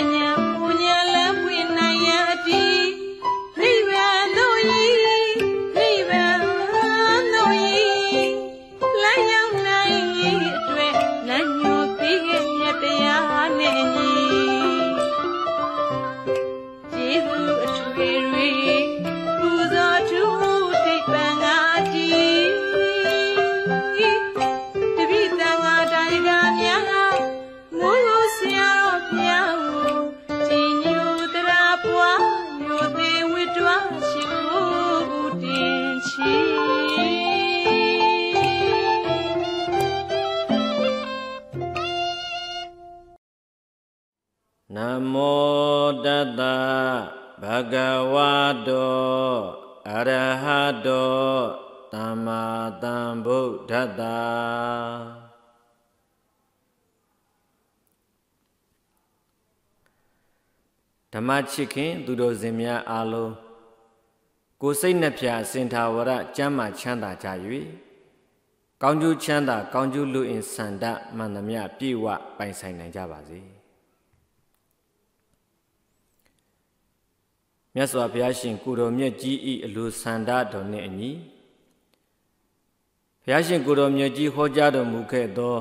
Yeah. မာသမ္ဗုဒ္ဓတ္တာဓမ္မချစ်ခင်သူတော်စင်များအားလုံးကိုယ်စိတ်နှဖျာစင်ထာဝရကျမ်းမာချမ်းသာကြ၍ကောင်းကျိုးချမ်းသာ ကောင်းကျိုးလူအင်ဆန္ဒမှန်သမျှပြည့်ဝပိုင်ဆိုင်နိုင်ကြပါစေမြတ်စွာဘုရားရှင်ကိုတော်မြတ်ကြီးဤအလိုဆန္ဒတော်နှင့်အညီရရှင်ကိုတော်မြတ်ကြီးဟောကြားတော်မူခဲ့သော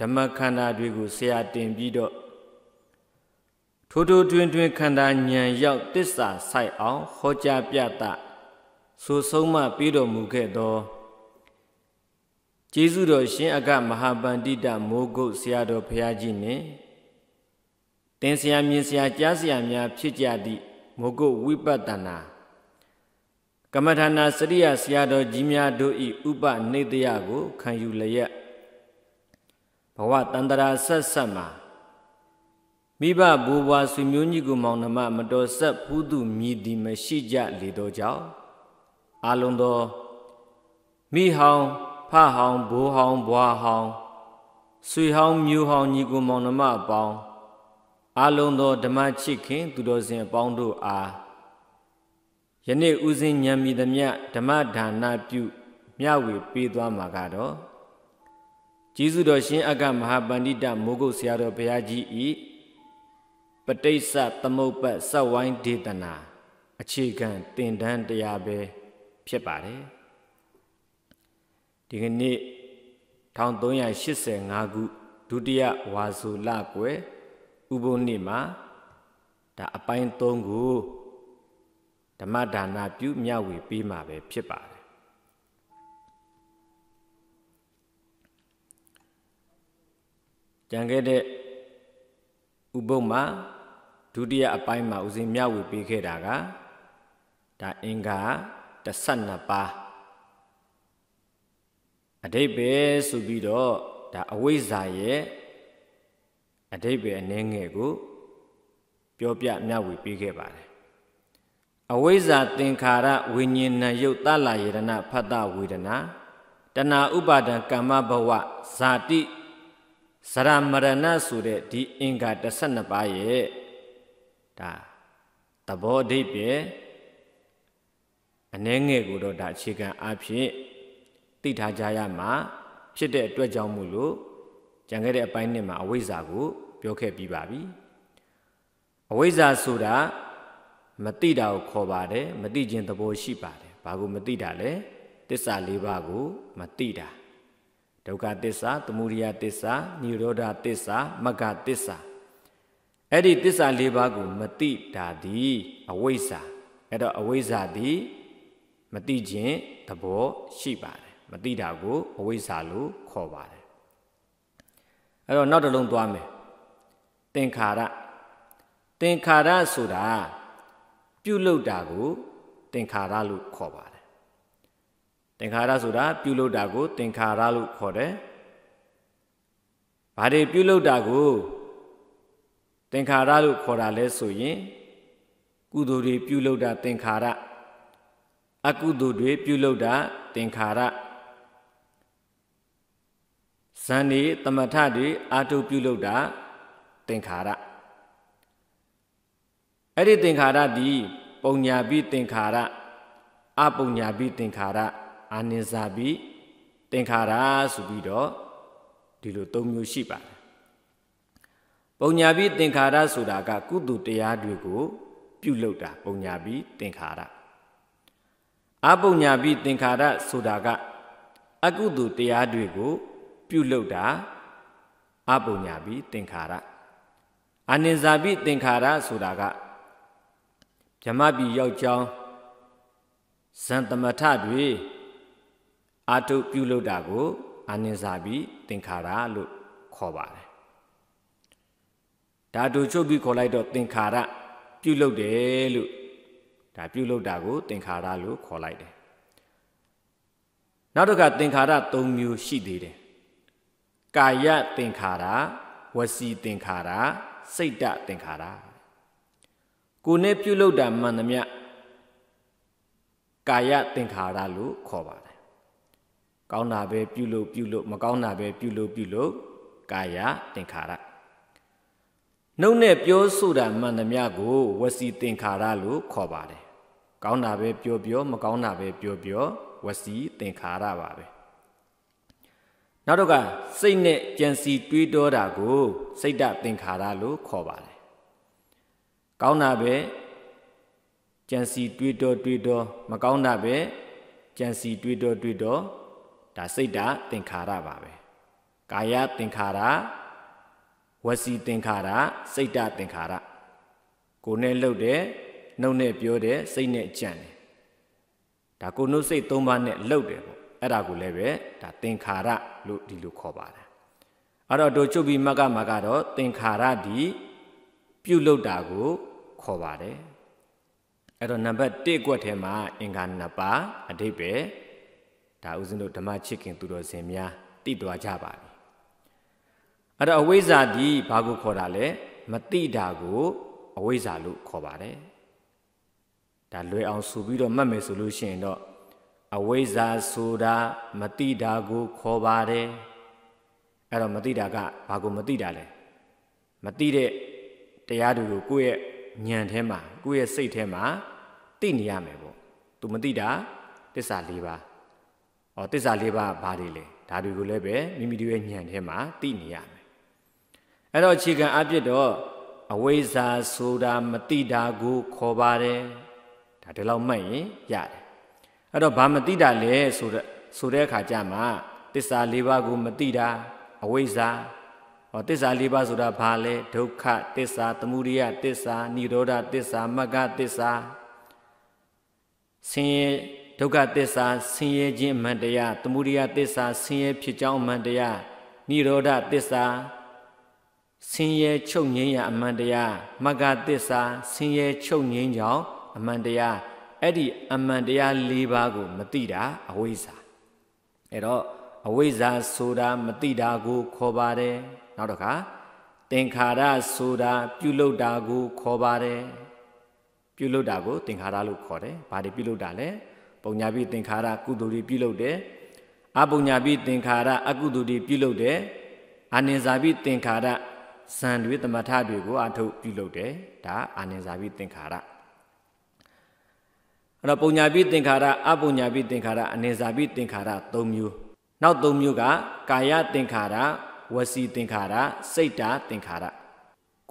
ဓမ္မခန္ဓာတွေကိုဆရာတင်ပြီးတော့ထိုထိုတွင်တွင်ခန္ဓာဉာဏ်ရောက်တစ္ဆာဆိုင်အောင်ဟောကြားပြသဆိုဆုံးမပြီးတော်မူခဲ့သောကျေးဇူးတော်ရှင်အက မဟာပန္တိတမိုးကုတ်ဆရာတော်ဘုရားကြီးနှင့်တင်ဆရာမြင်ဆရာကြားဆရာများ ဖြစ်ကြသည့်မိုးကုတ်ဝိပဿနာကမ္မထာနာစရိယဆရာတော်ကြီးများတို့ဤဥပနေတယကိုခံယူလျက်ဘဝတန္တရာဆက်ဆက်မှာမိဘဘိုးဘွားဆွေမျိုးညီကိုမောင်နှမမတော်ဆက်ဖူးသူမြည်သည်မရှိကြလေတော့ကြောင့်အလုံးသောမိဟောင်ဖဟောင်ဘိုးဟောင်ဘွားဟောင်ဆွေဟောင်မျိုးဟောင်ညီကိုမောင်နှမအပေါင်းအလုံးသောဓမ္မချစ်ခင်သူတော်စင်အပေါင်းတို့အားယနေ့ဦးစင်းညံမိသမျှဓမ္မဒါနပြုမျှဝေပေးသွားမှာကတော့ကျေးဇူးတော်ရှင် အကမဟာပန္တိတမိုးကုတ်ဆရာတော်ဘုရားကြီးဤပဋိစ္စသမုပ္ပတ်စက်ဝိုင်းဒေသနာအခြေခံသင်တန်းတရားပဲဖြစ်ပါတယ်ဒီကနေ့1385ခုဒုတိယဝါဆိုလကွယ်ဥပုံနေ့မှာဒါအပိုင်း3ကိုဓမ္မဒါနပြုမြဝေပေးမှာပဲဖြစ်ပါတယ်ကြံခဲ့တဲ့ဥပုပ်မှာဒုတိယအပိုင်းမှာဥစဉ်မြဝေပေးခဲ့တာကဒါအင်္ဂါ12ပါးအတိတ်ပဲဆိုပြီးတော့ဒါအဝိဇ္ဇာရဲ့အတိတ်ပဲအနည်းငယ်ကိုပြောပြမြဝေပေးခဲ့ပါတယ်အဝိဇ္ဇာသင်္ခါရဝိညာဉ်ဏယုတ်တလာယေရဏဖတ်တဝေဒနာတဏှာဥပါဒံကမ္မဘဝဇာတိဇရမရဏဆိုတဲ့ဒီအင်္ဂါ12ပါးရဲ့ဒါသဘောအဓိပ္ပာယ်အနည်းငယ်ကိုတော့ဒါအခြေခံအဖြစ်သိထားကြရမှာဖြစ်တဲ့အတွက်ကြောင့်မို့လို့ကြံခဲ့တဲ့အပိုင်းနှစ်မှာအဝိဇ္ဇာကို ပြောခဲ့ပြီးပါပြီအဝိဇ္ဇာဆိုတာမတိတာကိုခေါ်ပါတယ်မတိခြင်းသဘောရှိပါတယ်ဘာကိုမတိတာလဲတစ္ဆာ၄ပါးကိုမတိတာဒုက္ခတစ္ဆာသမုဒယတစ္ဆာនិရောဓတစ္ဆာမဂ္ဂတစ္ဆာအဲ့ဒီတစ္ဆာ၄ပါးကိုမတိတာသည်အဝိဇ္ဇာအဲ့တော့အဝိဇ္ဇာသည်မတိခြင်းသဘောရှိပါတယ်မတိတာကိုအဝိဇ္ဇာလို့ခေါ်ပါတယ်အဲ့တော့နောက်တစ်လုံးသွားမယ်သင်္ခါရသင်္ခါရဆိုတာပြုလုပ်တာကိုတင်္ခါရလို့ခေါ်ပါတယ်။တင်္ခါရဆိုတာပြုလုပ်တာကိုတင်္ခါရလို့ခေါ်တယ်။ဘာတွေပြုလုပ်တာကိုတင်္ခါရလို့ခေါ်တာလဲဆိုရင်ကုသိုလ်တွေပြုလုပ်တာတင်္ခါရအကုသိုလ်တွေပြုလုပ်တာတင်္ခါရဇန်တွေတမထတွေအာထုပြုလုပ်တာတင်္ခါရအဲ့ဒီသင်္ခါရသည်ပုံညာပိသင်္ခါရအပုံညာပိသင်္ခါရအာနိဇာပိသင်္ခါရဆိုပြီးတော့ဒီလို၃မျိုးရှိပါတယ်ပုံညာပိသင်္ခါရဆိုတာကကုသတရားတွေကို ပြုလုပ်တာ ပုံညာပိသင်္ခါရအပုံညာပိသင်္ခါရဆိုတာက အကုသတရားတွေကို ပြုလုပ်တာအပုံညာပိသင်္ခါရအာနိဇာပိသင်္ခါရဆိုတာကဓမ္မပြည်ရောက်ကြောင်းဇန်သမထတွေအာထုပြုလုပ်တာကို အာနိစာပြီးသင်္ခါရလို့ခေါ်ပါတယ်ဓာတုချုပ်ပြီးခေါ်လိုက်တော့သင်္ခါရပြုလုပ်တယ်လို့ဒါပြုလုပ်တာကိုသင်္ခါရလို့ခေါ်လိုက်တယ်နောက်တစ်ခါသင်္ခါရ၃မျိုးရှိသေးတယ်ကာယသင်္ခါရဝစီသင်္ခါရစိတ်တသင်္ခါရကိုနဲ့ပြုလုပ်တာမှန်သမျှကာယသင်္ခါရလို့ခေါ်ပါတယ်။ကောင်းတာပဲပြုလုပ်ပြုလုပ်မကောင်းတာပဲပြုလုပ်ပြုလုပ်ကာယသင်္ခါရနှုတ်နဲ့ပြောဆိုတာမှန်သမျှကို ဝစီသင်္ခါရလို့ခေါ်ပါတယ်။ကောင်းတာပဲပြောပြော မကောင်းတာပဲပြောပြောဝစီသင်္ခါရပါပဲ။နောက်တော့ကစိတ်နဲ့ကြံစီတွေးတောတာကိုစိတ်တသင်္ခါရလို့ခေါ်ပါတယ်ကောင်းတာပဲကြံစီတွေးတော်တွေးတော်မကောင်းတာပဲကြံစီတွေးတော်တွေးတော်ဒါစိတ်ဓာတ်သင်္ခါရပါပဲကာယသင်္ခါရဝစီသင်္ခါရစိတ်ဓာတ်သင်္ခါရကိုယ်နဲ့လှုပ်တယ်နှုတ်နဲ့ပြောတယ်စိတ်နဲ့ကြံတယ်ဒါကိုယ်နှုတ်စိတ်သုံးပါးနဲ့လှုပ်တယ်ပေါ့အဲ့ဒါကိုလည်းပဲဒါသင်္ခါရလို့ဒီလိုခေါ်ပါတယ်အဲ့တော့တို့ချုပ်ပြီးမကမကတော့သင်္ခါရဒီပြုတ်လုတာကိုခေါ်ပါတယ်အဲ့တော့နံပါတ်1ကွက်ထဲမှာအင်္ဂါနှစ်ပါးအဓိပ္ပာယ်ဒါဥစဉ်တို့ဓမ္မချစ်ခင်သူတော်စင်များတည်သွားကြပါပြီအဲ့တော့အဝိဇ္ဇာဒီဘာကိုခေါ်တာလဲမတိတာကို အဝိဇ္ဇာလို့ခေါ်ပါတယ်ဒါလွယ်အောင်ဆိုပြီးတော့မှတ်မယ်ဆိုလို့ရှိရင်တော့အဝိဇ္ဇာဆိုတာမတိတာကို ခေါ်ပါတယ်အဲ့တော့မတိတာကဘာကိုမတိတာလဲမတိတဲ့တရားတွေကိုကိုယ့်ရဲ့ဉာဏ်ထဲမှာကိုယ့်ရဲ့စိတ်ထဲမှာသိနေရမယ်ပေါ့။ तू မသိတာတစ္ဆာ၄ပါး။ဟောတစ္ဆာ၄ပါးဘာတွေလဲ။ဒါတွေကိုလည်းပဲမိမိတို့ရဲ့ဉာဏ်ထဲမှာသိနေရမယ်။အဲ့တော့အခြေခံအပြစ်တော့အဝိဇ္ဇာဆိုတာမသိတာကိုခေါ်ပါတယ်။ဒါဒီလောက်မှတ်ရင်ရတယ်။အဲ့တော့ဘာမသိတာလဲဆိုတဲ့ဆိုတဲ့အခါကျမှတစ္ဆာ၄ပါးကိုမသိတာအဝိဇ္ဇာဟောတစ္ဆာ၄ပါးဆိုတာဘာလဲဒုက္ခတစ္ဆာသမုဒိယတစ္ဆာនិရောဓတစ္ဆာမဂ္ဂတစ္ဆာဆင်းရဲဒုက္ခတစ္ဆာဆင်းရဲခြင်းအမှန်တရားသမုဒိယတစ္ဆာဆင်းရဲဖြစ်ကြောင်းအမှန်တရားនិရောဓတစ္ဆာဆင်းရဲချုပ်ငြိမ်းရာအမှန်တရားမဂ္ဂတစ္ဆာဆင်းရဲချုပ်ငြိမ်းကြောင်းအမှန်တရားအဲ့ဒီအမှန်တရား၄ပါးကို မသိတာ အဝိဇ္ဇာအဲ့တော့အဝိဇ္ဇာဆိုတာ မသိတာကိုခေါ်ပါတယ်နောက်တစ်ခါသင်္ခါရဆိုတာ ပြုလုပ်တာကို ခေါ်ပါတယ်ပြုလုပ်တာကိုသင်္ခါရလို့ခေါ်တယ်ဘာတွေပြုလုပ်တာလဲပုံညာပိသင်္ခါရကုသိုလ်တွေပြုလုပ်တယ်အပုံညာပိသင်္ခါရအကုသိုလ်တွေပြုလုပ်တယ်အာနိဇာပိသင်္ခါရဇံတွေတမထတွေကို အထုတ်ပြုလုပ်တယ်ဒါအာနိဇာပိသင်္ခါရအဲ့တော့ပုံညာပိသင်္ခါရအပုံညာပိသင်္ခါရအာနိဇာပိသင်္ခါရ၃မျိုးနောက်၃မျိုးကကာယသင်္ခါရဝစီသင်္ခါရစိတ်တာသင်္ခါရ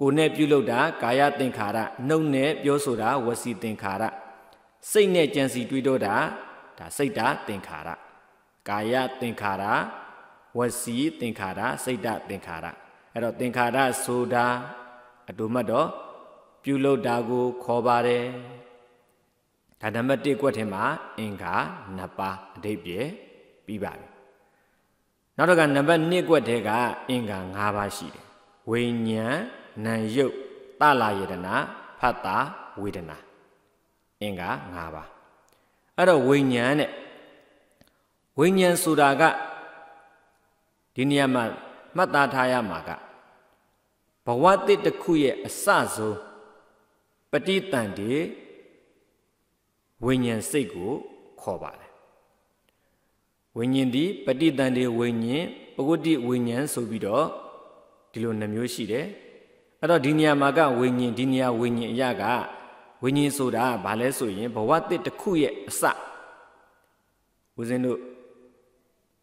ကိုယ်နဲ့ပြုလုပ်တာကာယသင်္ခါရနှုတ်နဲ့ပြောဆိုတာဝစီသင်္ခါရစိတ်နဲ့ကြံစီတွေးတော့တာဒါစိတ်တာသင်္ခါရကာယသင်္ခါရဝစီသင်္ခါရစိတ်တာသင်္ခါရအဲ့တော့သင်္ခါရဆိုတာ အတူမှတ်တော့ပြုလုပ်တာကို ခေါ်ပါတယ်ဒါနံပါတ်1ကွက်ထဲမှာ အင်္ဂါနှစ်ပါးအဓိပ္ပာယ်ပြီးပါပြီနောက်တစ်ခါနံပါတ်2ကွက်ထဲကအင်္ဂါ5ပါးရှိတယ်ဝိညာဉ်နာယုတ်တလာယတနာဖတ်တာဝေဒနာအင်္ဂါ5ပါးအဲ့တော့ဝိညာဉ်နဲ့ဝိညာဉ်ဆိုတာကဒီနေရာမှာမှတ်သားထားရမှာကဘဝတည်တစ်ခုရဲ့အစဆုံးပဋိတန်တေဝိညာဉ်စိတ်ကိုခေါ်ပါတယ်ဝိညာဉ်သည်ပဋိတန်တေဝိညာဉ်ပဂုတိဝိညာဉ်ဆိုပြီးတော့ဒီလိုနှမျိုးရှိတယ်အဲ့တော့ဒီနေရာမှာကဝိညာဉ်ဒီနေရာဝိညာဉ်အရာကဝိညာဉ်ဆိုတာဘာလဲဆိုရင်ဘဝတစ်တစ်ခုရဲ့အစဦးဇင်းတို့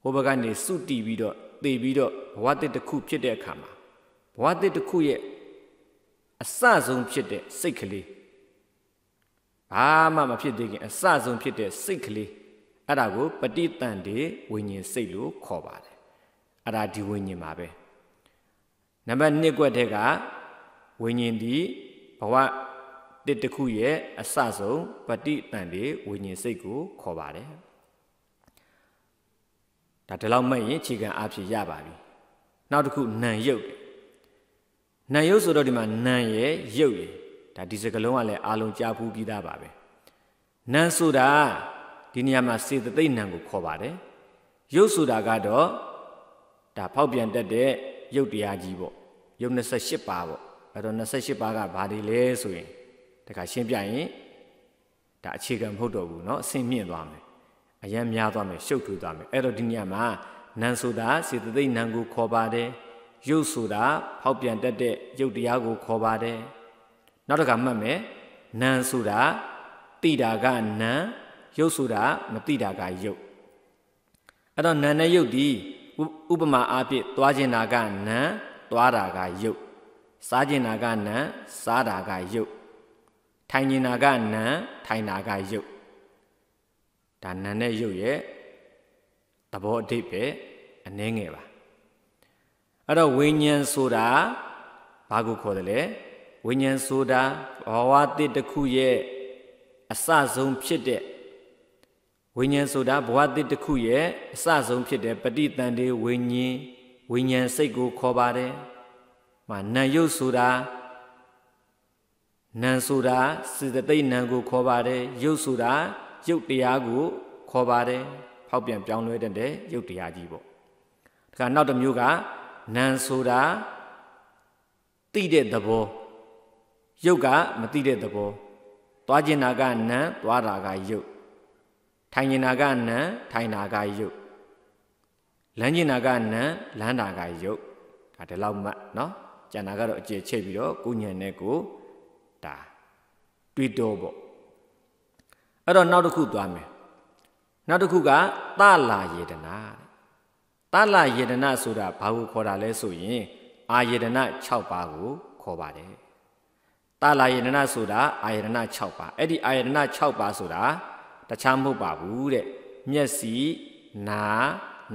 ဟိုဘက်ကနေစုတီပြီးတော့တည်ပြီးတော့ဘဝတစ်တစ်ခုဖြစ်တဲ့အခါမှာဘဝတစ်တစ်ခုရဲ့အစဆုံးဖြစ်တဲ့စိတ်ကလေးဘာမှမဖြစ်သေးခင်အစဆုံးဖြစ်တဲ့စိတ်ကလေးအဲ့ဒါကိုပဋိတန်တေဝိညာဉ်စိတ်လို့ခေါ်ပါတယ်အဲ့ဒါဒီဝိညာဉ်ပါပဲနံပါတ်2ကွက်တဲ့ကဝိညာဉ်ဒီဘဝတစ်တစ်ခုရဲ့အစဆုံးပဋိတန်တေဝိညာဉ်စိတ်ကိုခေါ်ပါတယ်ဒါဒီလောက်မှတ်ရင်ခြေခံအဖြစ်ရပါပြီနောက်တစ်ခုနံရုပ်နံရုပ်ဆိုတော့ဒီမှာနံရဲ့ရုပ်ရဲ့ဒါဒီစကလုံးကလည်းအာလုံးကြားဖူးပြီးသားပါပဲနံဆိုတာဒီနေရာမှာစေတသိက်နံကိုခေါ်ပါတယ်ရုပ်ဆိုတာကတော့ဒါဖောက်ပြန်တတ်တဲ့ရုပ်တရားကြီးပေါ့ရုပ်28ပါးပေါ့အဲ့တော့28ပါးကဘာတွေလဲဆိုရင်တခါရှင်းပြရင်ဒါအခြေခံမဟုတ်တော့ဘူးเนาะအဆင့်မြင့်သွားမယ်အရန်များသွားမယ်ရှုပ်ထွေးသွားမယ်အဲ့တော့ဒီနေရာမှာနံဆိုတာ စေတသိက်နံကိုခေါ်ပါတယ်ရုပ်ဆိုတာ ဖောက်ပြန်တတ်တဲ့ရုပ်တရားကိုခေါ်ပါတယ်နောက်တစ်ခါမှတ်မယ်နံဆိုတာတိတာကနံရုပ်ဆိုတာမသိတာကရုပ်အဲ့တော့နာနဲ့ရုပ်ဒီဥပမာအားဖြင့်သွားကျင်တာကနာသွားတာကရုပ်စားကျင်တာကနာစားတာကရုပ်ထိုင်ကျင်တာကနာထိုင်တာကရုပ်ဒါနာနဲ့ရုပ်ရဲ့သဘောအဓိပ္ပာယ်အနည်းငယ်ပါအဲ့တော့ဝိညာဉ်ဆိုတာဘာကိုခေါ်တယ်လဲဝိညာဉ်ဆိုတာဘဝတစ်တစ်ခုရဲ့အစဆုံးဖြစ်တဲ့ဝိညာဉ်ဆိုတာဘဝသစ်တစ်ခုရဲ့အစဆုံးဖြစ်တဲ့ပဋိသင်္ဍေဝိညာဉ်ဝိညာဉ်စိတ်ကိုခေါ်ပါတယ်။မှာနာယုတ်ဆိုတာနံဆိုတာစေတသိက်နံကို ခေါ်ပါတယ်။ယုတ်ဆိုတာယုတ်တရားကို ခေါ်ပါတယ်။ဖောက်ပြန်ပြောင်းလဲတတ်တဲ့ယုတ်တရားကြီးပေါ့။ဒါကနောက်တစ်မျိုးကနံဆိုတာတိတဲ့သဘောယုတ်ကမတိတဲ့သဘောသွားကျင်တာကနံသွားတာကယုတ်ထိုင်နေတာကနံထိုင်တာကယုတ်လမ်းကျင်တာကနံလမ်းတာကယုတ်ဒါဒီလောက်မှเนาะကျန်တာကတော့အကျေချိတ်ပြီးတော့ကိုညံနဲ့ကိုဒါတွေးတော့ပေါ့အဲ့တော့နောက်တစ်ခုသွားမယ်နောက်တစ်ခုကသလာယေဒနာသလာယေဒနာဆိုတာဘာကိုခေါ်တာလဲဆိုရင်အာယေဒနာ6ပါးကိုခေါ်ပါတယ်သလာယေဒနာဆိုတာအာယေဒနာ6ပါးအဲ့ဒီအာယေဒနာ6ပါးဆိုတာတခြားမဟုတ်ပါဘူးတဲ့မျက်စိနာ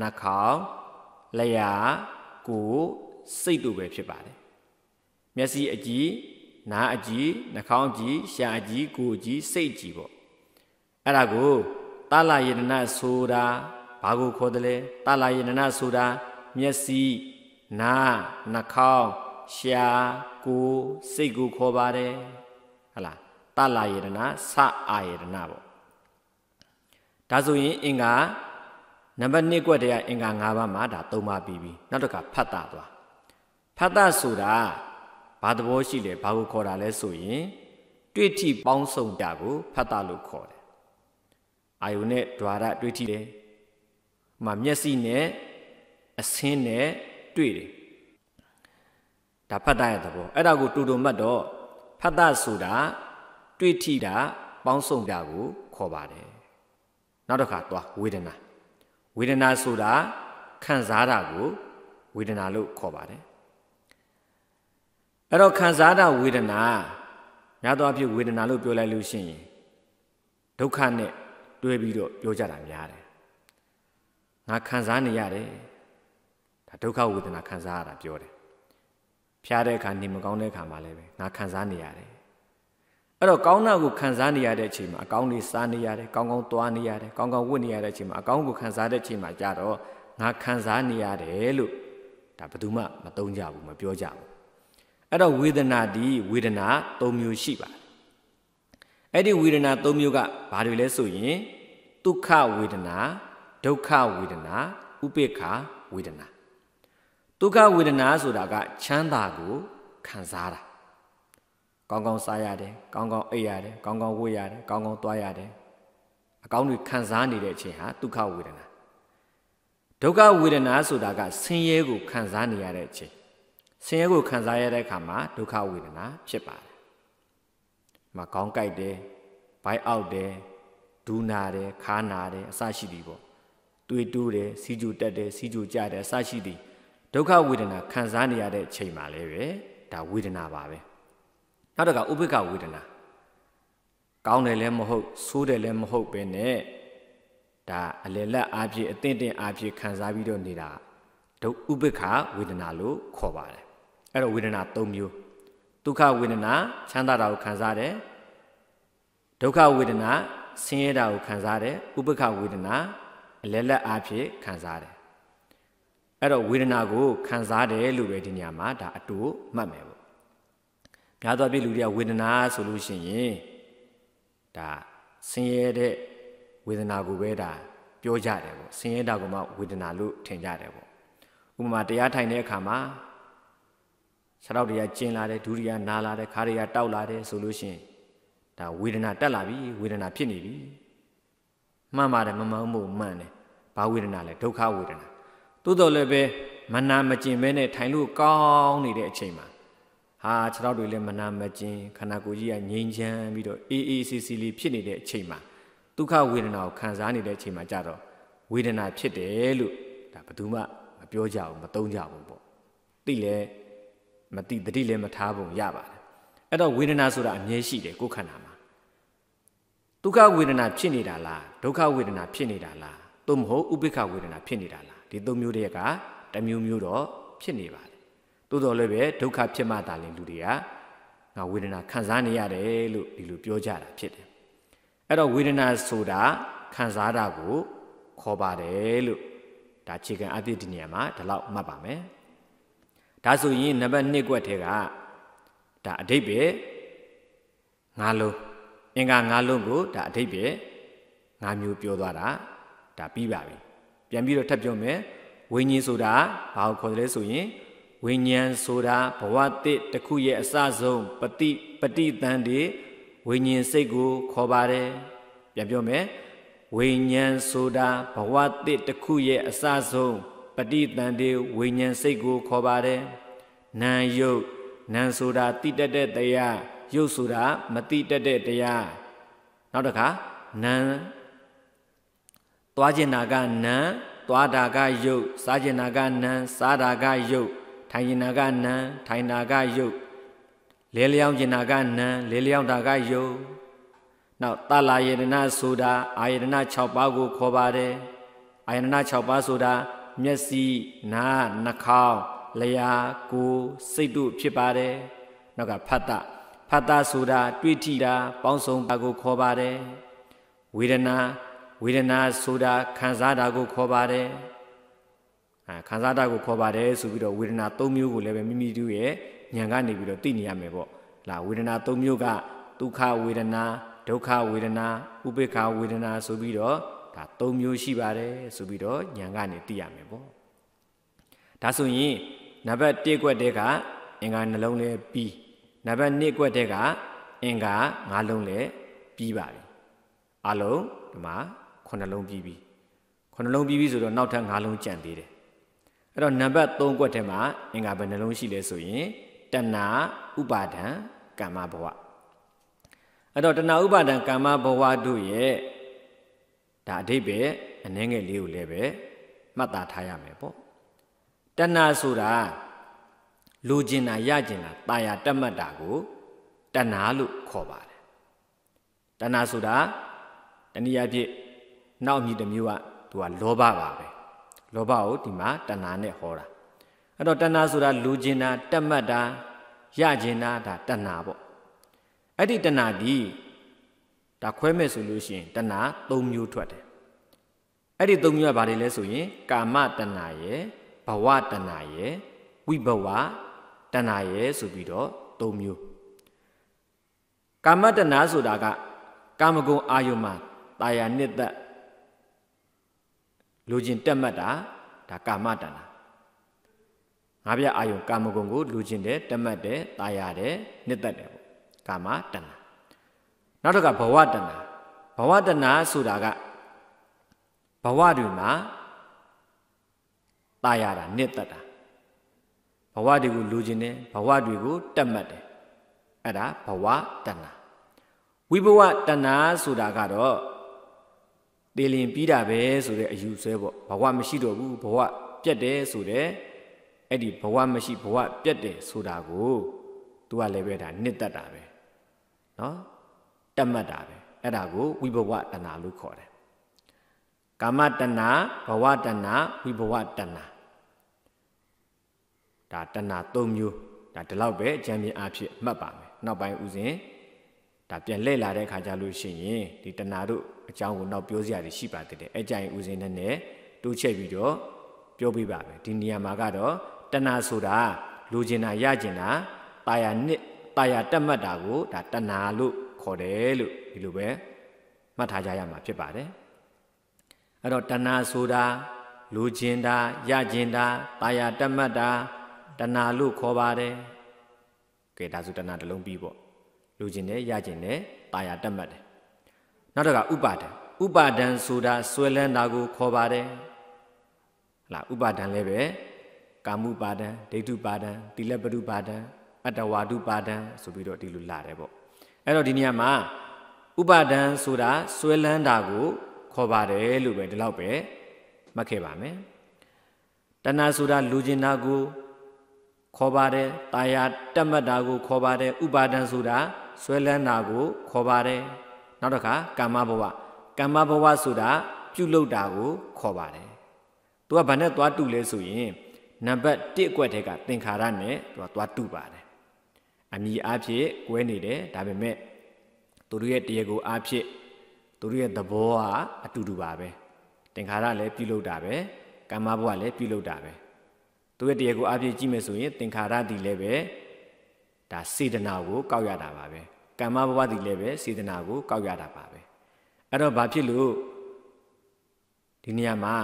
နှာခေါင်းလျာကိုစိတ်တို့ပဲဖြစ်ပါတယ်မျက်စိအကြည့်နားအကြည့်နှာခေါင်းကြည့်ရှာကြည့်ကိုကြည့်စိတ်ကြည့်ပေါ့အဲ့ဒါကိုတလယေနနာဆိုတာဘာကိုခေါ်တယ်လဲတလယေနနာဆိုတာမျက်စိနားနှာခေါင်းရှာကိုစိတ်ကိုခေါ်ပါတယ်ဟလားတလယေနနာစအာယေနနာပေါ့ဒါဆိုရင်အင်္ဂါနံပါတ်1ကွက်တရားအင်္ဂါ၅ပါးမှာဒါ၃ပါးပြီးပြီနောက်တစ်ခါဖတ်တာသွားဖတ်တာဆိုတာဘာသဘောရှိလဲဘာကို ခေါ်တာလဲဆိုရင်တွေ့ထိပေါင်းစုံတာကိုဖတ်တာလို့ခေါ်တယ်အာယုနဲ့ဓာရတွေ့ထိတယ်မှာမျက်စိနဲ့အဆင်းနဲ့တွေ့တယ်ဒါဖတ်တာရဲ့သဘောအဲ့ဒါကိုတူတူမှတ်တော့ဖတ်တာဆိုတာတွေ့ထိတာပေါင်းစုံတာကိုခေါ်ပါတယ်နောက်တစ်ခါသွားဝေဒနာဝေဒနာဆိုတာခံစားတာကို ဝေဒနာလို့ခေါ်ပါတယ်အဲ့တော့ခံစားတာဝေဒနာ များသောအားဖြင့်ဝေဒနာလို့ပြောလိုက်လို့ရှိရင်ဒုက္ခနဲ့တွဲပြီးတော့ပြောကြတာများတယ်ငါခံစားနေရတယ်ဒါဒုက္ခဝေဒနာခံစားရတာပြောတယ်ဖျားတဲ့အခါနေမကောင်းတဲ့အခါမှာလည်းပဲငါခံစားနေရတယ်အဲ့တော့ကောင်းတာကိုခံစားနေရတဲ့အချိန်မှာအကောင်းလေးစားနေရတယ်ကောင်းကောင်းသွားနေရတယ်ကောင်းကောင်းဝတ်နေရတဲ့အချိန်မှာအကောင်းကိုခံစားတဲ့အချိန်မှာကြတော့ငါခံစားနေရတယ်လို့ဒါဘယ်သူမှမတုံးကြဘူးမပြောကြဘူးအဲ့တော့ဝေဒနာဒီဝေဒနာ၃မျိုးရှိပါတယ်အဲ့ဒီဝေဒနာ၃မျိုးကဘာတွေလဲဆိုရင်ဒုက္ခဝေဒနာဒုက္ခဝေဒနာဥပေက္ခဝေဒနာဒုက္ခဝေဒနာဆိုတာကချမ်းသာကိုခံစားတာကောင်းကောင်းစားရတယ်ကောင်းကောင်းအိပ်ရတယ်ကောင်းကောင်းဝတ်ရတယ်ကောင်းကောင်းသွားရတယ်အကောင်းတွေခံစားနေတဲ့အချိန်ဟာဒုက္ခဝေဒနာဒုက္ခဝေဒနာဆိုတာကဆင်းရဲကိုခံစားနေရတဲ့အချိန်ဆင်းရဲကိုခံစားရတဲ့အခါမှာဒုက္ခဝေဒနာဖြစ်ပါတယ်။မကောင်းကြိုက်တယ်၊ဘိုက်အောက်တယ်၊ဒူးနာတယ်၊ခါနာတယ်အစရှိသည်ပေါ့။တွေးတိုးတယ်၊စီးကြိုတက်တယ်၊စီးကြိုကြတယ်အစရှိသည်ဒုက္ခဝေဒနာခံစားနေရတဲ့ချိန်မှာလည်းပဲဒါဝေဒနာပါပဲနောက်တကဥပိ္ပခဝေဒနာကောင်းတယ်လည်းမဟုတ်ဆိုးတယ်လည်းမဟုတ်ပဲနဲ့ဒါအလယ်လက်အားဖြင့်အသင့်တင့်အားဖြင့်ခံစားပြီးတော့နေတာဒုဥပိ္ပခဝေဒနာလို့ခေါ်ပါတယ်အဲ့တော့ဝေဒနာ၃မျိုးဒုက္ခဝေဒနာချမ်းသာတာကိုခံစားတယ်ဒုက္ခဝေဒနာဆင်းရဲတာကိုခံစားတယ်ဥပိ္ပခဝေဒနာအလယ်လက်အားဖြင့်ခံစားတယ်အဲ့တော့ဝေဒနာကိုခံစားတယ်လို့ပဲဒီညမှာဒါအတူမှတ်မယ်များသောအားဖြင့်လူတွေကဝေဒနာဆိုလို့ရှိရင်ဒါဆင်းရဲတဲ့ဝေဒနာကိုပဲဒါပြောကြတယ်ပေါ့ဆင်းရဲတာကမှဝေဒနာလို့ထင်ကြတယ်ပေါ့ဥပမာတရားထိုင်တဲ့အခါမှာဆရာတော်တရားကျင်လာတယ်ဒုတိယနာလာတယ်ခါရီယာတောက်လာတယ်ဆိုလို့ရှိရင်ဒါဝေဒနာ တက်လာပြီဝေဒနာဖြစ်နေပြီမှန်ပါတယ်မမှန်ဘူးမှန်တယ်ဘာဝေဒနာလဲဒုက္ခဝေဒနာသို့တော်လည်းပဲမနာမကျင်ပဲနဲ့ထိုင်လို့ကောင်းနေတဲ့အချိန်မှာဟာခြေထောက်တွေလည်းမနာမကျင်ခန္ဓာကိုယ်ကြီးကငြိမ်ချမ်းပြီးတော့အေးအေးဆေးဆေးလေးဖြစ်နေတဲ့အချိန်မှာဒုက္ခဝေဒနာကိုခံစားနေတဲ့အချိန်မှာကြတော့ဝေဒနာဖြစ်တယ်လို့ဒါဘယ်သူမှမပြောကြဘူးမသုံးကြဘူးပေါ့သိလဲမသိတတိလည်းမထားဘူးရပါတယ်အဲ့တော့ဝေဒနာဆိုတာအမြဲရှိတယ်ကိုယ်ခန္ဓာမှာဒုက္ခဝေဒနာဖြစ်နေတာလားဒုက္ခဝေဒနာဖြစ်နေတာလားသို့မဟုတ်ဥပိ္ပခဝေဒနာဖြစ်နေတာလားဒီသုံးမျိုးတည်းကတစ်မျိုးမျိုးတော့ဖြစ်နေပါတယ်သို့တော်လည်းပဲဒုက္ခဖြစ်မှသာလေလူတွေကငါဝေဒနာခံစားနေရတယ်လို့ဒီလိုပြောကြတာဖြစ်တယ်အဲ့တော့ဝေဒနာဆိုတာခံစားတာကိုခေါ်ပါတယ်လို့ဒါခြေခံအပြည့်ဒီနေရာမှာဒီလောက်မှတ်ပါမယ်ဒါဆိုရင်နံပါတ်2ကွက်ထဲကဒါအဓိပ္ပာယ်ငါလုံးအင်္ဂါငါလုံးကိုဒါအဓိပ္ပာယ်ငါမျိုးပြောသွားတာဒါပြီးပါပြီပြန်ပြီးတော့ထပ်ပြောမယ်ဝိညာဉ်ဆိုတာဘာကိုခေါ်တယ်လဲဆိုရင်ဝိညာဉ်ဆိုတာဘဝတစ်တစ်ခုရဲ့အစဆုံးပฏิပฏิတန်တွေဝိညာဉ်စိတ်ကိုခေါ်ပါတယ်ပြန်ပြောမယ်ဝိညာဉ်ဆိုတာဘဝတစ်တစ်ခုရဲ့အစဆုံးပฏิတန်တွေဝိညာဉ်စိတ်ကိုခေါ်ပါတယ်နာမ်ယုတ်နာမ်ဆိုတာတိတက်တဲ့တရားယုတ်ဆိုတာမတိတက်တဲ့တရားနောက်တစ်ခါနာမ်သွားကျင်တာကနာမ်သွားတာကယုတ်စားကျင်တာကနာမ်စားတာကယုတ်ထိုင်ရင်နာကနာထိုင်နာကယုတ်လဲလျောင်းရင်နာကနာလဲလျောင်းတာကယုတ်နောက်တလာယတနာဆိုတာအာယတနာ6ပါးကိုခေါ်ပါတယ်အာယတနာ6ပါးဆိုတာမျက်စိနားနှာခေါင်းလျာကိုယ်စိတ်တို့ဖြစ်ပါတယ်နောက်ကဖတ်တာဖတ်တာဆိုတာ တွေ့ထိတာ ပေါင်းစုံပါကိုခေါ်ပါတယ်ဝေဒနာဝေဒနာဆိုတာခံစားတာကိုခေါ်ပါတယ်ခံစားတာကိုခေါ်ပါတယ်ဆိုပြီးတော့ဝေဒနာ၃မျိုးကိုလည်းပဲမိမိတို့ရဲ့ဉာဏ်ကနေပြီးတော့သိနေရမယ်ပေါ့လာဝေဒနာ၃မျိုးကဒုက္ခဝေဒနာဒုက္ခဝေဒနာဥပေက္ခဝေဒနာဆိုပြီးတော့ဒါ၃မျိုးရှိပါတယ်ဆိုပြီးတော့ဉာဏ်ကနေသိရမယ်ပေါ့ဒါဆိုရင်နံပါတ်၁ကွက်တဲကအင်္ဂါနှလုံးလဲပြီးနံပါတ်၂ကွက်တဲကအင်္ဂါ၅လုံးလဲပြီးပါပြီအလုံးဒီမှာ9လုံးပြီးပြီ9လုံးပြီးပြီဆိုတော့နောက်ထပ်9လုံးကြံသေးတယ်အဲ့တော့နံပါတ်3ကွက်ထဲမှာအင်္ဂါဘယ်နှလုံးရှိလဲဆိုရင်တဏှာဥပါဒံကာမဘဝအဲ့တော့တဏှာဥပါဒံကာမဘဝတို့ရဲ့ဒါအဓိပ္ပာယ်အနည်းငယ်လေးကိုလည်းပဲ မှတ်သားထားရမယ်ပေါ့တဏှာဆိုတာလူကျင်တာရကျင်တာတာယာတတ်မှတ်တာကိုတဏှာလို့ခေါ်ပါတယ်တဏှာဆိုတာတနည်းအားဖြင့်နောက်မြည်တစ်မျိုးကသူကလောဘပါပဲလောဘကိုဒီမှာတဏှာနဲ့ဟောတာအဲ့တော့တဏှာဆိုတာလူကျင်တာတတ်မှတ်တာရကျင်တာဒါတဏှာပေါ့အဲ့ဒီတဏှာဒီဒါခွဲမဲ့ဆိုလို့ရှိရင်တဏှာ၃မျိုးထွက်တယ်အဲ့ဒီ၃မျိုးကဘာတွေလဲဆိုရင်ကာမတဏှာရဲ့ဘဝတဏှာရဲ့ဝိဘဝတဏှာရဲ့ဆိုပြီးတော့၃မျိုးကာမတဏှာဆိုတာကကာမဂုဏ်အာယုမှာတာယာနှစ်သက်လိုချင်တက်မှတ်တာဒါကာမတဏ္ဍာငါးပြအာယုံကာမဂုဏ်ကိုလိုချင်တယ်တက်မှတ်တယ်တာယာတယ်နှစ်သက်တယ်ပေါ့ကာမတဏ္ဍာနောက်တစ်ခါဘဝတဏ္ဍာဘဝတဏ္ဍာဆိုတာကဘဝတွေမှာတာယာတာနှစ်သက်တာဘဝတွေကိုလိုချင်တယ်ဘဝတွေကိုတက်မှတ်တယ်အဲ့ဒါဘဝတဏ္ဍာဝိဘဝတဏ္ဍာဆိုတာကတော့တေလင်ပြီးတာပဲဆိုတဲ့အယူဆဲပေါ့ဘဝမရှိတော့ဘူးဘဝပြတ်တယ်ဆိုတဲ့အဲ့ဒီဘဝမရှိဘဝပြတ်တယ်ဆိုတာကိုသူကလည်းပဲဒါနှစ်သက်တာပဲနော်တတ်မှတ်တာပဲအဲ့ဒါကိုဝိဘဝတဏ္ဍလို့ခေါ်တယ်ကာမတဏ္ဍဘဝတဏ္ဍဝိဘဝတဏ္ဍဒါတဏ္ဍ၃မျိုးဒါဒီလောက်ပဲဉာဏ်မြင်အဖြစ်မှတ်ပါမယ်နောက်ပိုင်းဥစဉ်ဒါပြန်လှည့်လာတဲ့အခါကျလို့ရှိရင်ဒီတဏှာတို့အကြောင်းကိုနောက်ပြောစရာတွေရှိပါသေးတယ်အကြိုင်ဥစဉ်နဲ့နဲ့တိုးချက်ပြီးတော့ပြောပြပါမယ်ဒီနေရာမှာကတော့တဏှာဆိုတာလူကျင်တာရကျင်တာတာယာနှစ်တာယာတက်မှတ်တာကိုဒါတဏှာလို့ခေါ်တယ်လို့ဒီလိုပဲမှတ်ထားကြရမှာဖြစ်ပါတယ်အဲ့တော့တဏှာဆိုတာလူကျင်တာရကျင်တာတာယာတက်မှတ်တာတဏှာလို့ခေါ်ပါတယ်ကဲဒါဆိုတဏှာတစ်လုံးပြီးပေါ့လိုချင်တယ်ရချင်တယ်တာယာတတ်မှတ်တယ်နောက်တစ်ခါဥပါဒံဥပါဒံဆိုတာဆွဲလန်းတာကို ခေါ်ပါတယ်လားဥပါဒံလည်းပဲကာမှုပါဒံဒိဋ္ဌုပါဒံတိလပတုပါဒံအတ္တဝါဒုပါဒံဆိုပြီးတော့ဒီလိုလာတယ်ပေါ့အဲ့တော့ဒီနေရာမှာဥပါဒံဆိုတာဆွဲလန်းတာကိုခေါ်ပါတယ်လို့ပဲဒီလောက်ပဲမှတ်ခဲ့ပါမယ်တဏှာဆိုတာလူကျင်တာကိုခေါ်ပါတယ်။တာယာတတ်မှတ်တာကိုခေါ်ပါတယ်။ဥပါဒံဆိုတာဇွဲလန်းတာကို ခေါ်ပါတယ်နောက်တစ်ခါကာမဘဝကာမဘဝဆိုတာပြုလုပ်တာကို ခေါ်ပါတယ်သူကဘာနဲ့သွားတူလဲဆိုရင်နံပါတ်1အကွက်ထဲကသင်္ခါရနဲ့သူကသွားတူပါတယ်အမိအားဖြင့်ကွဲနေတယ်ဒါပေမဲ့သူတို့ရဲ့တရားကို အားဖြင့်သူတို့ရဲ့သဘောကအတူတူပါပဲသင်္ခါရလည်းပြုလုပ်တာပဲကာမဘဝလည်းပြုလုပ်တာပဲသူရဲ့တရားကိုအားဖြင့်ကြည့်မယ်ဆိုရင်သင်္ခါရတည်လည်းပဲဒါစေတနာကိုကောက်ရတာပါပဲကမ္မဘဝတည်လည်းပဲစေတနာကိုကောက်ရတာပါပဲအဲ့တော့ဘာဖြစ်လို့ဒီနေရာမှာ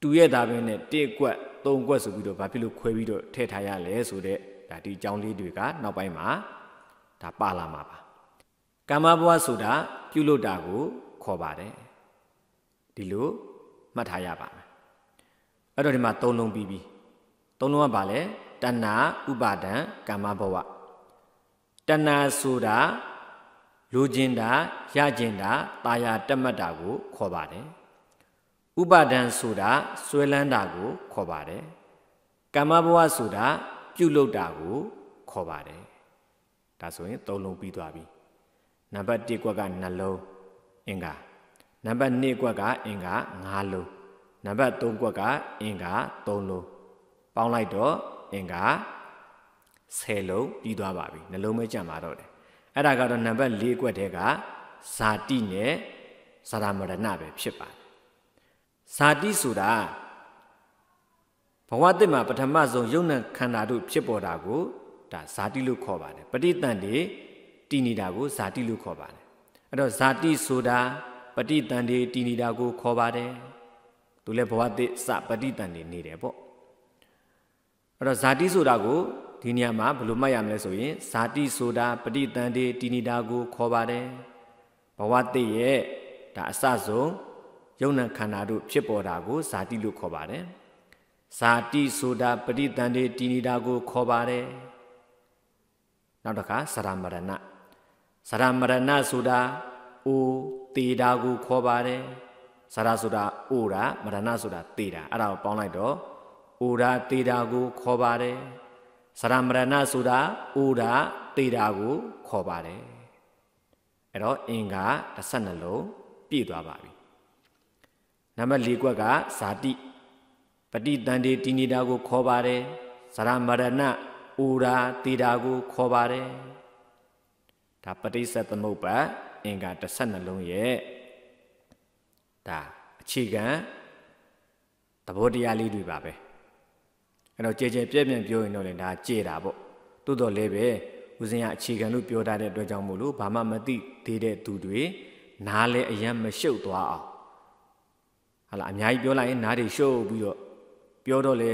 တူရဲ့သားပင်နဲ့တစ်ကွက်သုံးကွက်ဆိုပြီးတော့ဘာဖြစ်လို့ခွဲပြီးတော့ထည့်ထားရလဲဆိုတော့ဒါဒီအကြောင်းလေးတွေကနောက်ပိုင်းမှာဒါပါလာမှာပါ ကမ္မဘဝဆိုတာပြုလုပ်တာကိုခေါ်ပါတယ်ဒီလိုမှတ်ထားရပါမယ်အဲ့တော့ဒီမှာသုံးလုံးပြီးပြီသုံးလုံးကဘာလဲတဏဥပါဒံကာမဘဝတဏဆိုတာလူကျင်တာရကျင်တာတာယာတက်မှတ်တာကို ခေါ်ပါတယ်ဥပါဒံဆိုတာဆွဲလန်းတာကိုခေါ်ပါတယ်ကာမဘဝဆိုတာပြုလုပ်တာကိုခေါ်ပါတယ်ဒါဆိုရင်သုံးလုံးပြီးသွားပြီနံပါတ်1ကွက်ကနှလုံးအင်္ဂါနံပါတ်2ကွက်ကအင်္ဂါ5လုံးနံပါတ်3ကွက်ကအင်္ဂါ3လုံးပေါင်းလိုက်တော့အင်္ဂါ10လုံးပြီးသွားပါပြီနှလုံးပဲကြံပါတော့တယ်အဲ့ဒါကတော့နံပါတ်၄အကွက်တည်းကဇာတိနဲ့ဇာရမရဏပဲဖြစ်ပါတယ်ဇာတိဆိုတာဘဝတည်းမှာပထမဆုံးယုံနဲ့ခန္ဓာတို့ဖြစ်ပေါ်တာကိုဒါဇာတိလို့ခေါ်ပါတယ်ပဋိသင်္ဍေတည်နေတာကိုဇာတိလို့ခေါ်ပါတယ်အဲ့တော့ဇာတိဆိုတာပဋိသင်္ဍေတည်နေတာကို ခေါ်ပါတယ်သူလည်းဘဝတည်းစပဋိသင်္ဍေနေတယ်ပေါ့အဲ့တော့ဇာတိဆိုတာကိုဒီနေရာမှာဘယ်လိုမှတ်ရမလဲဆိုရင်ဇာတိဆိုတာပฏิတန်တေတိနိတာကို ခေါ်ပါတယ်ဘဝတည့်ရဲ့ဒါအစဆုံးယုံနံခန္ဓာတို့ဖြစ်ပေါ်တာကိုဇာတိလို့ခေါ်ပါတယ်ဇာတိဆိုတာပฏิတန်တေတိနိတာကို ခေါ်ပါတယ်နောက်တစ်ခါသရမရဏသရမရဏဆိုတာအိုတေတာကိုခေါ်ပါတယ်သရဆိုတာအိုတာမရဏဆိုတာတေတာအဲ့ဒါကိုပေါင်းလိုက်တော့အိုဓာတေတာကိုခေါ်ပါတယ်စရမရဏဆိုတာအိုဓာတေတာကိုခေါ်ပါတယ်အဲ့တော့အင်္ဂါ12လုံးပြည့်သွားပါပြီနံပါတ်၄ကွက်ကဇာတိပฏิတန်တေတိနေတာကိုခေါ်ပါတယ်စရမရဏအိုဓာတေတာကိုခေါ်ပါတယ်ဒါပฏิစ္စသမုပ္ပါအင်္ဂါ12လုံးရဲ့ဒါအခြေခံသဘောတရားလေးတွေပါပဲ။အဲ့တော့ကြဲကြဲပြက်ပြက်ပြောရင်တော့လည်းဒါကြဲတာပေါ့သို့တော်လည်းပဲဦးဇင်းကအခြေခံလို့ပြောထားတဲ့အတွက်ကြောင့်မို့လို့ဘာမှမသိသေးတဲ့သူတွေနားလည်းအယံမရှုပ်သွားအောင်ဟာလာအများကြီးပြောလိုက်ရင်နားတွေရှုပ်ပြီးတော့ပြောတော့လေ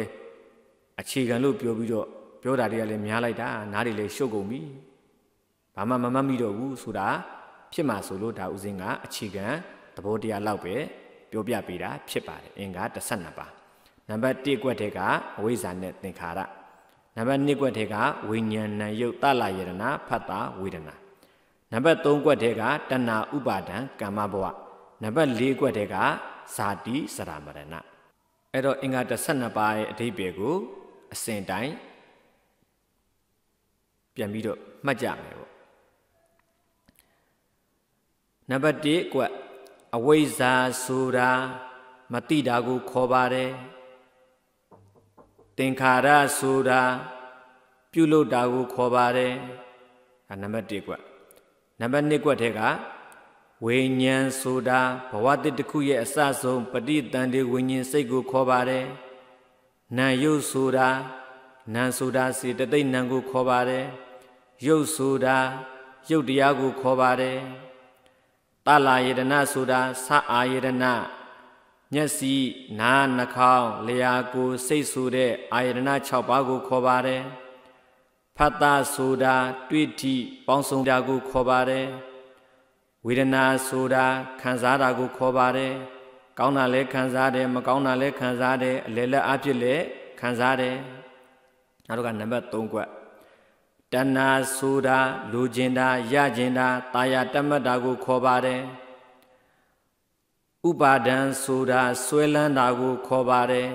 အခြေခံလို့ပြောပြီးတော့ပြောတာတွေကလည်းများလိုက်တာ နားတွေလည်းရှုပ်ကုန်ပြီဘာမှမမှတ်မိတော့ဘူးဆိုတာ ဖြစ်မှာဆိုလို့ဒါဦးဇင်းကအခြေခံသဘောတရားလောက်ပဲပြောပြပေးတာ ဖြစ်ပါတယ်အင်္ဂါ၁၂ပါးနံပါတ်1ကွက်ထဲကအဝိဇ္ဇာနဲ့သင်္ခါရနံပါတ်2ကွက်ထဲကဝိညာဏယုတ်တလယရဏဖတ်တာဝေဒနာနံပါတ်3ကွက်ထဲကတဏှာဥပါဒံကမ္မဘဝနံပါတ်4ကွက်ထဲကဇာတိစရမရဏအဲ့တော့အင်္ဂါ12ပါးရဲ့အဓိပ္ပာယ်ကို အစဉ်တိုင်းပြန်ပြီးတော့မှတ်ကြမယ်ပေါ့နံပါတ်1ကွက်အဝိဇ္ဇာဆိုတာမတိတာကိုခေါ်ပါတယ်သင်္ခါရဆိုတာပြုလုပ်တာကိုခေါ်ပါတယ်အဲနံပါတ်1ကွက်နံပါတ်2ကွက်ထဲကဝိညာဉ်ဆိုတာဘဝတတစ်ခုရဲ့အစဆုံးပဋိသင်္ဍေဝိညာဉ်စိတ်ကိုခေါ်ပါတယ်နာယုတ်ဆိုတာနာဆိုတာစေတသိက်နာကိုခေါ်ပါတယ်ရုပ်ဆိုတာရုပ်တရားကိုခေါ်ပါတယ်တလာယတနာဆိုတာသအာယတနာမျက်စိနားနှာခေါင်းလျာကိုယ်စိတ်ဆူတဲ့အာယတနာ6ပါးကိုခေါ်ပါတယ်ဖတ်တာဆိုတာ တွေ့ထိပေါင်းစုံတာကိုခေါ်ပါတယ်ဝေဒနာဆိုတာခံစားတာကိုခေါ်ပါတယ်ကောင်းတာလည်းခံစားတယ်မကောင်းတာလည်းခံစားတယ်အလယ်လက်အဖြစ်လည်းခံစားတယ်နောက်တော့ကနံပါတ်3ကွက်တဏှာဆိုတာ လူကျင်တာရကျင်တာတာယာတမတ်တာကိုခေါ်ပါတယ်ဥပါဒံဆိုတာဆွဲလန်းတာကို ခေါ်ပါတယ်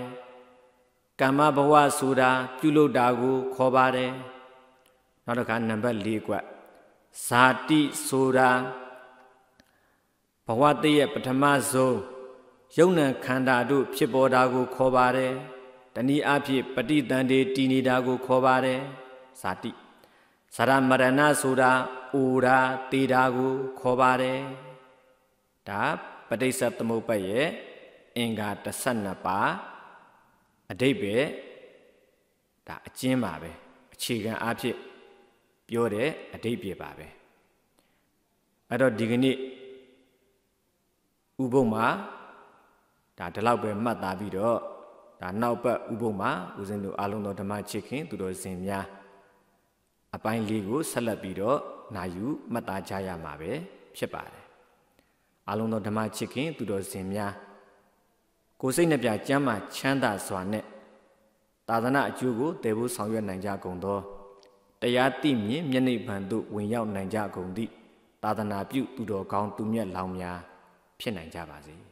ကမ္မဘဝဆိုတာပြုလုပ်တာကို ခေါ်ပါတယ်နောက်တစ်ခါနံပါတ်၄ကွဇာတိဆိုတာဘဝတည်းရဲ့ပထမဆုံးယုံနံခန္ဓာတို့ဖြစ်ပေါ်တာကို ခေါ်ပါတယ်တဏီအဖြစ်ပฏิတန်တေတည်နေတာကို ခေါ်ပါတယ်ဇာတိဇာရမရဏဆိုတာအိုရာတေတာကို ခေါ်ပါတယ်ဒါပဋိစ္စသမုပ္ပါဒ်ရဲ့အင်္ဂါ12ပါးအတိတ်ပဲဒါအကျဉ်းပါပဲအခြေခံအဖြစ်ပြောတဲ့အတိတ်ပြပါပဲအဲ့တော့ဒီကနေ့ဥပုံမှာဒါဒီလောက်ပဲမှတ်သားပြီးတော့ဒါနောက်ပတ်ဥပုံမှာဦးဇင်းတို့အလုံးတော်ဓမ္မချစ်ခင်သူတော်စင်များအပိုင်းလေးကိုဆက်လက်ပြီးတော့나ယူမှတ်သားကြရမှာပဲဖြစ်ပါတယ်အလုံးသောဓမ္မချစ်ခင်သူတော်စင်များကိုစိတ်နှပြကျမ်းမှချမ်းသာစွာနဲ့သာသနာအကျိုးကိုတည်ဖို့ဆောင်ရွက်နိုင်ကြကုန်သောတရားသိမြင်မျက်နှိပ်ပန်သို့ဝင်ရောက်နိုင်ကြကုန်သည့်သာသနာပြုသူတော်ကောင်းသူမြတ်လောင်းများဖြစ်နိုင်ကြပါစေ။